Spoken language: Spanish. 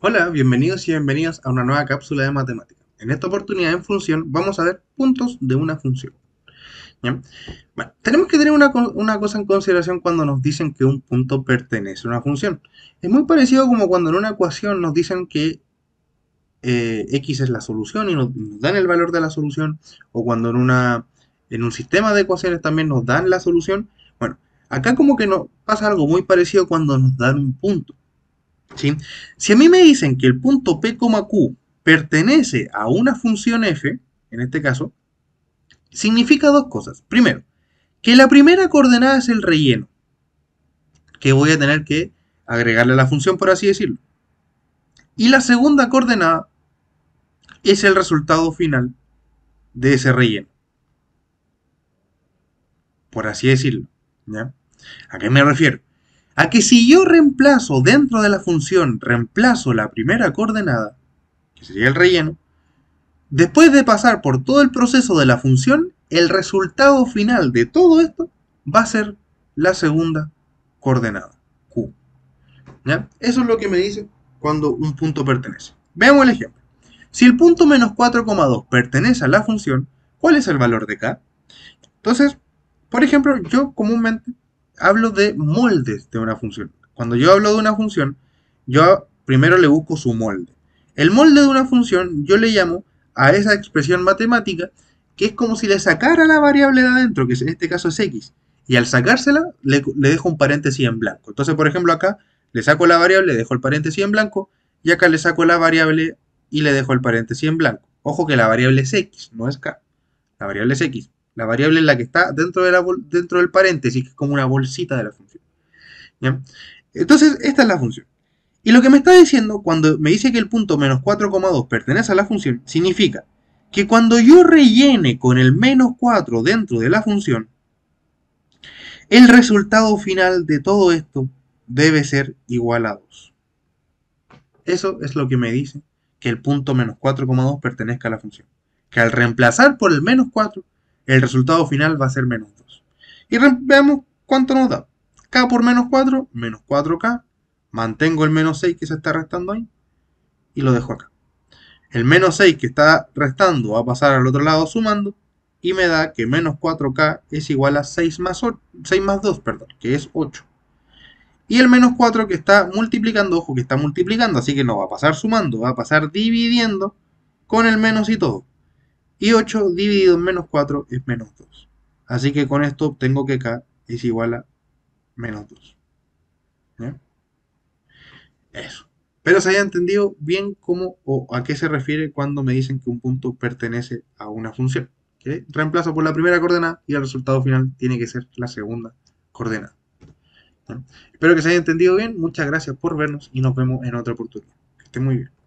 Hola, bienvenidos y bienvenidas a una nueva cápsula de matemáticas. En esta oportunidad en función vamos a ver puntos de una función. Bueno, tenemos que tener una, cosa en consideración cuando nos dicen que un punto pertenece a una función. Es muy parecido como cuando en una ecuación nos dicen que eh, x es la solución y nos, dan el valor de la solución, o cuando en, una, en un sistema de ecuaciones también nos dan la solución. Bueno, acá como que nos pasa algo muy parecido cuando nos dan un punto. Si a mí me dicen que el punto P, Q pertenece a una función f, en este caso, significa dos cosas. Primero, que la primera coordenada es el relleno, que voy a tener que agregarle a la función, por así decirlo. Y la segunda coordenada es el resultado final de ese relleno. Por así decirlo. ¿A qué me refiero? a que si yo reemplazo dentro de la función, reemplazo la primera coordenada, que sería el relleno, después de pasar por todo el proceso de la función, el resultado final de todo esto va a ser la segunda coordenada, Q. Eso es lo que me dice cuando un punto pertenece. Veamos el ejemplo. Si el punto menos 4,2 pertenece a la función, ¿cuál es el valor de K? Entonces, por ejemplo, yo comúnmente hablo de moldes de una función. Cuando yo hablo de una función, yo primero le busco su molde. El molde de una función yo le llamo a esa expresión matemática que es como si le sacara la variable de adentro, que en este caso es x, y al sacársela le, dejo un paréntesis en blanco. Entonces, por ejemplo, acá le saco la variable, le dejo el paréntesis en blanco, y acá le saco la variable y le dejo el paréntesis en blanco. Ojo que la variable es x, no es k. La variable es x. La variable es la que está dentro, del paréntesis, que es como una bolsita de la función. Entonces, esta es la función. Y lo que me está diciendo cuando me dice que el punto menos 4,2 pertenece a la función, significa que cuando yo rellene con el menos 4 dentro de la función, el resultado final de todo esto debe ser igual a 2. Eso es lo que me dice que el punto menos 4,2 pertenezca a la función. Que al reemplazar por el menos 4, el resultado final va a ser menos 2. Y veamos cuánto nos da. K por menos 4, menos 4K. Mantengo el menos 6 que se está restando ahí y lo dejo acá. El menos 6 que está restando va a pasar al otro lado sumando y me da que menos 4K es igual a 6 más, 6 2, perdón, que es 8. Y el menos 4 que está multiplicando, ojo que está multiplicando, así que no va a pasar sumando, va a pasar dividiendo con el menos y todo. Y 8 dividido en menos 4 es menos 2. Así que con esto obtengo que K es igual a menos 2. Eso. Pero se haya entendido bien cómo o a qué se refiere cuando me dicen que un punto pertenece a una función. Reemplazo por la primera coordenada y el resultado final tiene que ser la segunda coordenada. Espero que se haya entendido bien. Muchas gracias por vernos y nos vemos en otra oportunidad. Que esté muy bien.